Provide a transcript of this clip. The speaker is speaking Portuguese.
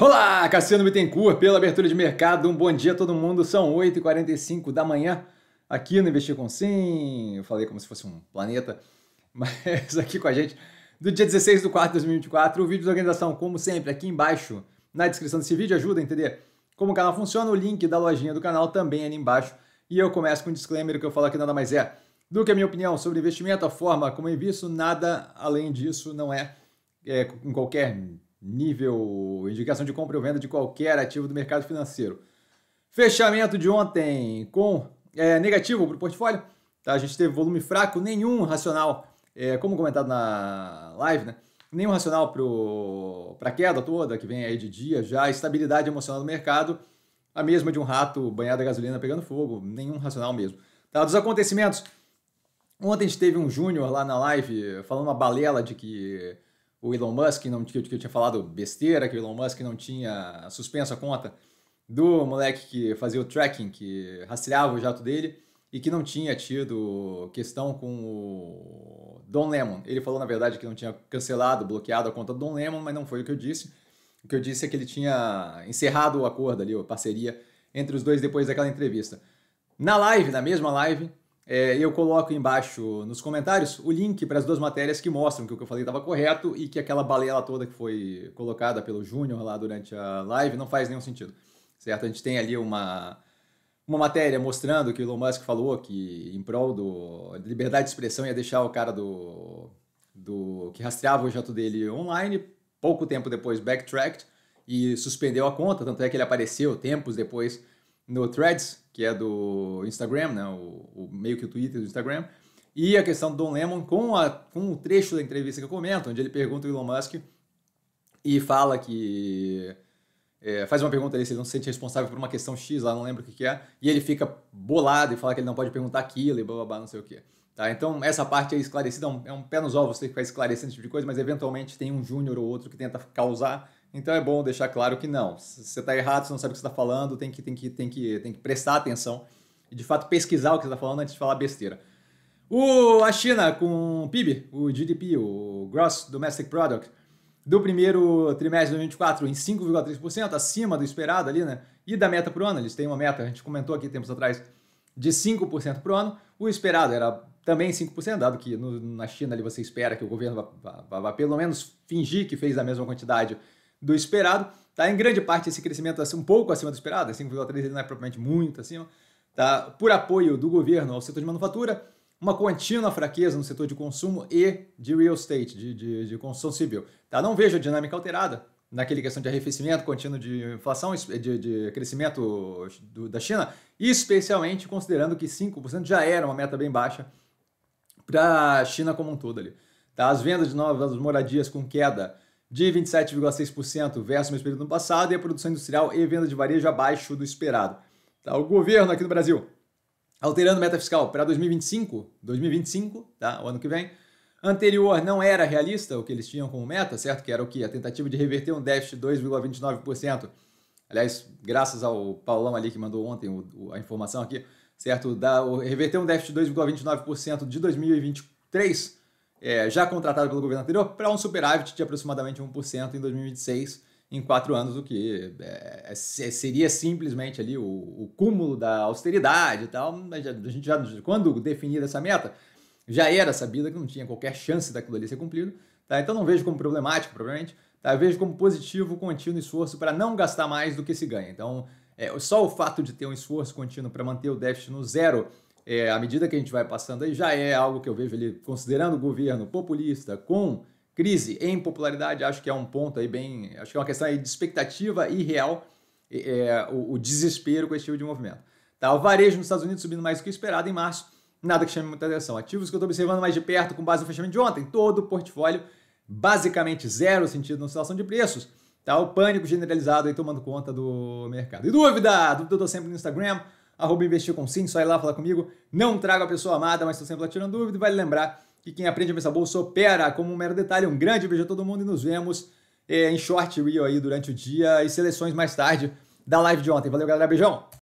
Olá, Cassiano Bittencourt, pela abertura de mercado. Um bom dia a todo mundo. São 8h45 da manhã aqui no Investir com Sim. Eu falei como se fosse um planeta, mas aqui com a gente do dia 16 de 4 de 2024. O vídeo da organização, como sempre, aqui embaixo na descrição desse vídeo. Ajuda a entender como o canal funciona. O link da lojinha do canal também ali embaixo. E eu começo com um disclaimer que eu falo aqui nada mais é do que a minha opinião sobre investimento, a forma como eu invisto, nada além disso não é, é em qualquer nível indicação de compra ou venda de qualquer ativo do mercado financeiro. Fechamento de ontem com é, negativo para o portfólio. Tá? A gente teve volume fraco, nenhum racional, é, como comentado na live, né? nenhum racional para a queda toda que vem aí de dia já, estabilidade emocional do mercado, a mesma de um rato banhado a gasolina pegando fogo, nenhum racional mesmo. Tá? Dos acontecimentos, ontem a gente teve um júnior lá na live falando uma balela de que o Elon Musk não que eu, que eu tinha falado besteira, que o Elon Musk não tinha suspenso a conta do moleque que fazia o tracking, que rastreava o jato dele e que não tinha tido questão com o Don Lemon. Ele falou, na verdade, que não tinha cancelado, bloqueado a conta do Don Lemon, mas não foi o que eu disse. O que eu disse é que ele tinha encerrado o acordo ali, a parceria entre os dois depois daquela entrevista. Na live, na mesma live, é, eu coloco embaixo nos comentários o link para as duas matérias que mostram que o que eu falei estava correto e que aquela balela toda que foi colocada pelo Júnior lá durante a live não faz nenhum sentido. Certo? A gente tem ali uma, uma matéria mostrando que o Elon Musk falou que em prol do, liberdade de expressão ia deixar o cara do, do que rastreava o jato dele online, pouco tempo depois backtracked e suspendeu a conta, tanto é que ele apareceu tempos depois no Threads, que é do Instagram, né? O, o, meio que o Twitter do Instagram, e a questão do Don Lemon com, a, com o trecho da entrevista que eu comento, onde ele pergunta o Elon Musk e fala que. É, faz uma pergunta ali se ele não se sente responsável por uma questão X lá, não lembro o que, que é, e ele fica bolado e fala que ele não pode perguntar aquilo e blá blá blá, não sei o que. Tá, então essa parte é esclarecida, é um, é um pé nos ovos você ficar esclarecendo esse tipo de coisa, mas eventualmente tem um júnior ou outro que tenta causar então é bom deixar claro que não. Se você está errado, você não sabe o que você está falando, tem que, tem, que, tem, que, tem que prestar atenção e de fato pesquisar o que você está falando antes de falar besteira. O, a China com o PIB, o GDP, o Gross Domestic Product, do primeiro trimestre de 2024 em 5,3%, acima do esperado ali, né? E da meta o ano, eles têm uma meta, a gente comentou aqui tempos atrás, de 5% por ano. O esperado era também 5%, dado que no, na China ali você espera que o governo vá, vá, vá, vá, pelo menos fingir que fez a mesma quantidade do esperado. Tá? Em grande parte, esse crescimento é um pouco acima do esperado, 5,3% assim, não é propriamente muito acima, tá? por apoio do governo ao setor de manufatura, uma contínua fraqueza no setor de consumo e de real estate, de, de, de construção civil. Tá? Não vejo a dinâmica alterada naquele questão de arrefecimento contínuo de inflação, de, de crescimento do, da China, especialmente considerando que 5% já era uma meta bem baixa para a China como um todo ali. Tá? As vendas de novas moradias com queda de 27,6% versus o mesmo período no passado, e a produção industrial e venda de varejo abaixo do esperado. Tá? O governo aqui no Brasil alterando meta fiscal para 2025, 2025, tá? o ano que vem, anterior não era realista o que eles tinham como meta, certo? Que era o que? A tentativa de reverter um déficit de 2,29%. Aliás, graças ao Paulão ali que mandou ontem o, o, a informação aqui, certo? Da, o, reverter um déficit de 2,29% de 2023 é, já contratado pelo governo anterior para um superávit de aproximadamente 1% em 2026, em quatro anos, o que é, é seria simplesmente ali o, o, cúmulo da austeridade e tal. Mas a gente já, quando definir essa meta, já era sabida que não tinha qualquer chance daquilo ali ser cumprido. Tá? Então não vejo como problemático, provavelmente. Tá? vejo como positivo o contínuo esforço para não gastar mais do que se ganha. Então, é, só o fato de ter um esforço contínuo para manter o déficit no zero é, à medida que a gente vai passando aí, já é algo que eu vejo ele considerando o governo populista com crise em popularidade, acho que é um ponto aí bem. Acho que é uma questão aí de expectativa e real é, é o, o, desespero com esse tipo de movimento. Tá, o varejo nos Estados Unidos subindo mais do que esperado em março, nada que chame muita atenção. Ativos que eu estou observando mais de perto com base no fechamento de ontem, todo o portfólio basicamente zero sentido na situação de preços. Tá, o pânico generalizado aí tomando conta do mercado. E dúvida? Dúvida eu estou sempre no Instagram arroba investir com sim, só ir lá falar comigo. Não trago a pessoa amada, mas estou sempre lá tirando dúvida. Vale lembrar que quem aprende a pensar bolsa opera como um mero detalhe. Um grande beijo a todo mundo e nos vemos é, em short reel aí durante o dia e seleções mais tarde da live de ontem. Valeu, galera. Beijão!